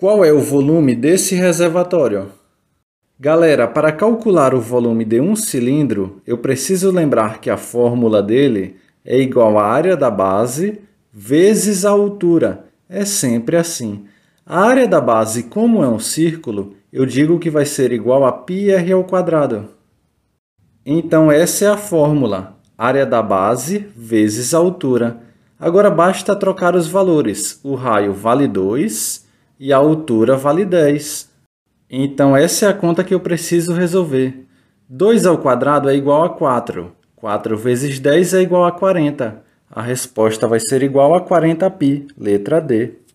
Qual é o volume desse reservatório? Galera, para calcular o volume de um cilindro, eu preciso lembrar que a fórmula dele é igual à área da base vezes a altura. É sempre assim. A área da base, como é um círculo, eu digo que vai ser igual a πr ao quadrado. Então, essa é a fórmula, área da base vezes a altura. Agora, basta trocar os valores. O raio vale 2 e a altura vale 10. Então essa é a conta que eu preciso resolver. 2 ao quadrado é igual a 4. 4 vezes 10 é igual a 40. A resposta vai ser igual a 40π, letra D.